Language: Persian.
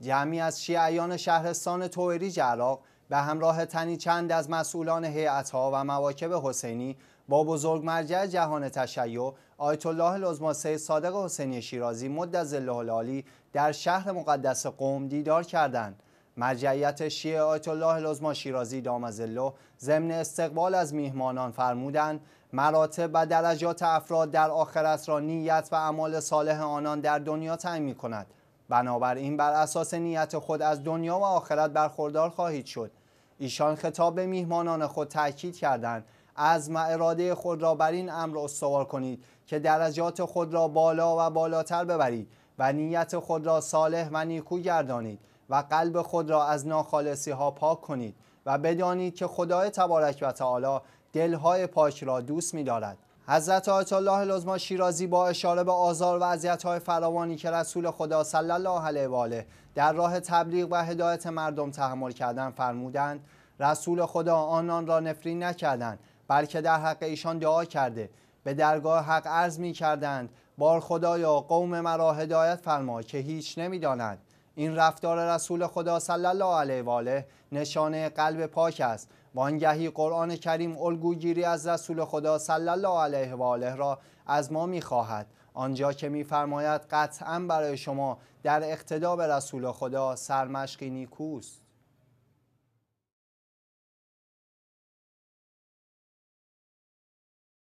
جمعی از شیعیان شهرستان توئری عراق به همراه تنی چند از مسئولان ها و مواکب حسینی با بزرگ مرجع جهان تشیع آیت الله سید صادق حسینی شیرازی مد العالی در شهر مقدس قوم دیدار کردند. مرجعیت شیعه آیت الله لزما شیرازی دامزله ضمن استقبال از میهمانان فرمودند مراتب و درجات افراد در آخرت را نیت و اعمال صالح آنان در دنیا تعیین کند بنابراین بر اساس نیت خود از دنیا و آخرت برخوردار خواهید شد ایشان خطاب به میهمانان خود تاکید کردند از اراده خود را بر این امر استوار کنید که درجات خود را بالا و بالاتر ببرید و نیت خود را صالح و نیکو گردانید و قلب خود را از ناخالصی ها پاک کنید و بدانید که خدای تبارک و تعالی دلهای پاک را دوست می دارد. حضرت آیت الله لزما شیرازی با اشاره به آزار و اذیت‌های فراوانی که رسول خدا صلی الله علیه و آله در راه تبلیغ و هدایت مردم تحمل کردند فرمودند رسول خدا آنان را نفرین نکردند بلکه در حق ایشان دعا کرده به درگاه حق عرض می کردند بار خدایا قوم مرا هدایت فرما که هیچ نمیدانند این رفتار رسول خدا صلی الله علیه و آله نشانه قلب پاک است وانگهی قرآن کریم الگوگیری از رسول خدا صلی الله علیه و آله را از ما میخواهد آنجا که میفرماید قطعا برای شما در اقتدا به رسول خدا سرمشقی نیکوست